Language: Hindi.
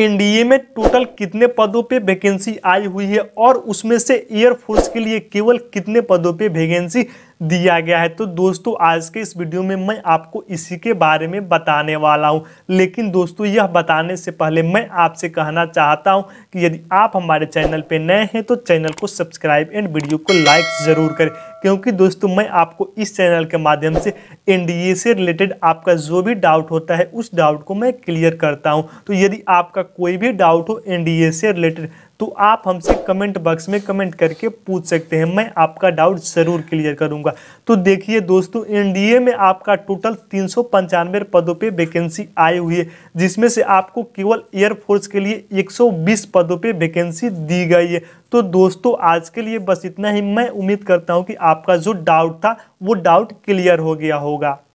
एनडीए में टोटल कितने पदों पे वैकेंसी आई हुई है और उसमें से एयरफोर्स के लिए केवल कितने पदों पे वैकेंसी दिया गया है तो दोस्तों आज के इस वीडियो में मैं आपको इसी के बारे में बताने वाला हूं लेकिन दोस्तों यह बताने से पहले मैं आपसे कहना चाहता हूं कि यदि आप हमारे चैनल पर नए हैं तो चैनल को सब्सक्राइब एंड वीडियो को लाइक ज़रूर करें क्योंकि दोस्तों मैं आपको इस चैनल के माध्यम से एनडीए से रिलेटेड आपका जो भी डाउट होता है उस डाउट को मैं क्लियर करता हूँ तो यदि आपका कोई भी डाउट हो एन से रिलेटेड तो आप हमसे कमेंट बॉक्स में कमेंट करके पूछ सकते हैं मैं आपका डाउट जरूर क्लियर करूंगा तो देखिए दोस्तों एनडीए में आपका टोटल तीन पदों पे वैकेंसी आई हुई है जिसमें से आपको केवल एयरफोर्स के लिए 120 पदों पे वैकेंसी दी गई है तो दोस्तों आज के लिए बस इतना ही मैं उम्मीद करता हूँ कि आपका जो डाउट था वो डाउट क्लियर हो गया होगा